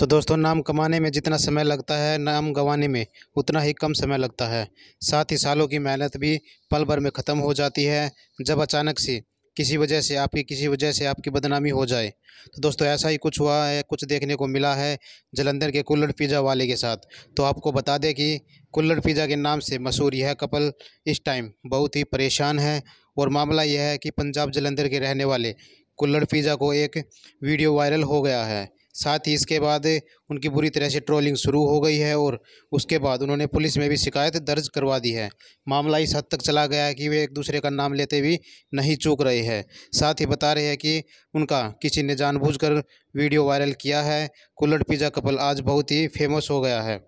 तो दोस्तों नाम कमाने में जितना समय लगता है नाम गंवाने में उतना ही कम समय लगता है साथ ही सालों की मेहनत भी पल भर में ख़त्म हो जाती है जब अचानक से किसी वजह से आपकी किसी वजह से आपकी बदनामी हो जाए तो दोस्तों ऐसा ही कुछ हुआ है कुछ देखने को मिला है जलंधर के कुल्लड़ पिज़्ज़ा वाले के साथ तो आपको बता दें कि कुल्लड़ पिज़्ज़ा के नाम से मशहूर यह कपल इस टाइम बहुत ही परेशान है और मामला यह है कि पंजाब जलंधर के रहने वाले कुल्लड़ पिज़्ज़ा को एक वीडियो वायरल हो गया है साथ ही इसके बाद उनकी बुरी तरह से ट्रोलिंग शुरू हो गई है और उसके बाद उन्होंने पुलिस में भी शिकायत दर्ज करवा दी है मामला इस हद तक चला गया है कि वे एक दूसरे का नाम लेते भी नहीं चूक रहे हैं साथ ही बता रहे हैं कि उनका किसी ने जानबूझकर वीडियो वायरल किया है कुल्लड़ पिज़्ज़ा कपल आज बहुत ही फेमस हो गया है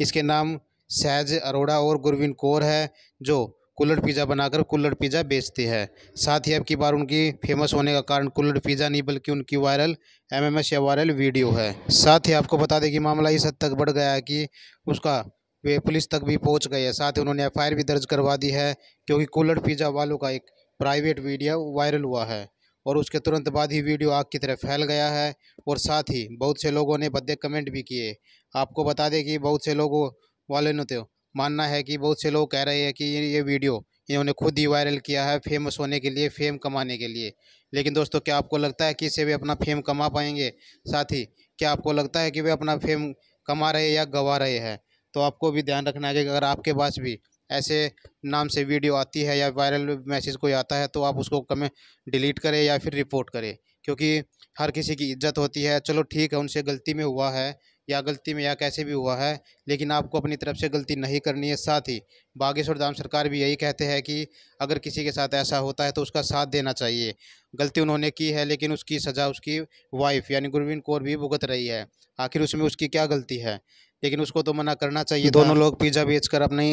इसके नाम सहज अरोड़ा और गुरविन कौर है जो कुल्लड़ पिज़्ज़ा बनाकर कुल्लड़ पिज़्ज़ा बेचती है साथ ही अब की बार उनकी फेमस होने का कारण कुल्लड़ पिज़्ज़ा नहीं बल्कि उनकी वायरल एमएमएस या वायरल वीडियो है साथ ही आपको बता दें कि मामला इस हद तक बढ़ गया है कि उसका वे पुलिस तक भी पहुँच गई है साथ ही उन्होंने एफ भी दर्ज करवा दी है क्योंकि कुल्लड़ पिज़्ज़ा वालों का एक प्राइवेट वीडियो वायरल हुआ है और उसके तुरंत बाद ही वीडियो आग की तरह फैल गया है और साथ ही बहुत से लोगों ने बदे कमेंट भी किए आपको बता दें कि बहुत से लोगों वाले ने तो मानना है कि बहुत से लोग कह रहे हैं कि ये वीडियो इन्होंने खुद ही वायरल किया है फेमस होने के लिए फेम कमाने के लिए लेकिन दोस्तों क्या आपको लगता है कि इससे वे अपना फेम कमा पाएंगे साथ ही क्या आपको लगता है कि वे अपना फेम कमा रहे या गंवा रहे हैं तो आपको भी ध्यान रखना है कि अगर आपके पास भी ऐसे नाम से वीडियो आती है या वायरल मैसेज कोई आता है तो आप उसको कमें डिलीट करें या फिर रिपोर्ट करें क्योंकि हर किसी की इज्जत होती है चलो ठीक है उनसे गलती में हुआ है या गलती में या कैसे भी हुआ है लेकिन आपको अपनी तरफ से गलती नहीं करनी है साथ ही बागेश्वर धाम सरकार भी यही कहते हैं कि अगर किसी के साथ ऐसा होता है तो उसका साथ देना चाहिए गलती उन्होंने की है लेकिन उसकी सज़ा उसकी वाइफ यानी गुरविंद कौर भी भुगत रही है आखिर उसमें उसकी क्या गलती है लेकिन उसको तो मना करना चाहिए दोनों लोग पिज़्ज़ा बेच कर अपने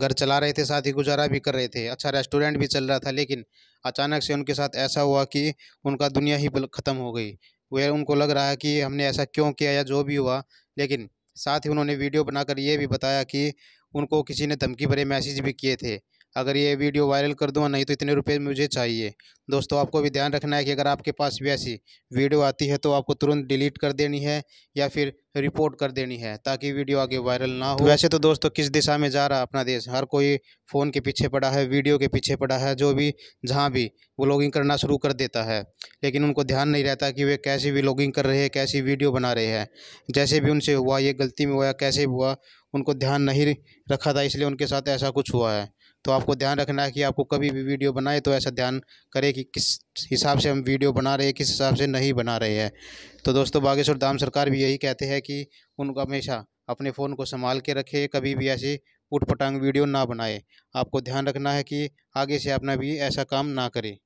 घर चला रहे थे साथ ही गुजारा भी कर रहे थे अच्छा रेस्टोरेंट भी चल रहा था लेकिन अचानक से उनके साथ ऐसा हुआ कि उनका दुनिया ही ख़त्म हो गई वह उनको लग रहा है कि हमने ऐसा क्यों किया या जो भी हुआ लेकिन साथ ही उन्होंने वीडियो बनाकर ये भी बताया कि उनको किसी ने धमकी भरे मैसेज भी किए थे अगर ये वीडियो वायरल कर दूँ नहीं तो इतने रुपये मुझे चाहिए दोस्तों आपको भी ध्यान रखना है कि अगर आपके पास भी ऐसी वीडियो आती है तो आपको तुरंत डिलीट कर देनी है या फिर रिपोर्ट कर देनी है ताकि वीडियो आगे वायरल ना हो तो वैसे तो दोस्तों किस दिशा में जा रहा अपना देश हर कोई फ़ोन के पीछे पड़ा है वीडियो के पीछे पड़ा है जो भी जहाँ भी व्लॉगिंग करना शुरू कर देता है लेकिन उनको ध्यान नहीं रहता कि वे कैसी व्लॉगिंग कर रहे हैं कैसी वीडियो बना रहे हैं जैसे भी उनसे हुआ ये गलती में हुआ कैसे हुआ उनको ध्यान नहीं रखा था इसलिए उनके साथ ऐसा कुछ हुआ है तो आपको ध्यान रखना है कि आपको कभी भी वीडियो बनाए तो ऐसा ध्यान करें कि किस हिसाब से हम वीडियो बना रहे हैं किस हिसाब से नहीं बना रहे हैं तो दोस्तों बागेश्वर धाम सरकार भी यही कहते हैं कि उनको हमेशा अपने फ़ोन को संभाल के रखें कभी भी ऐसी उठ वीडियो ना बनाए आपको ध्यान रखना है कि आगे से अपना भी ऐसा काम ना करें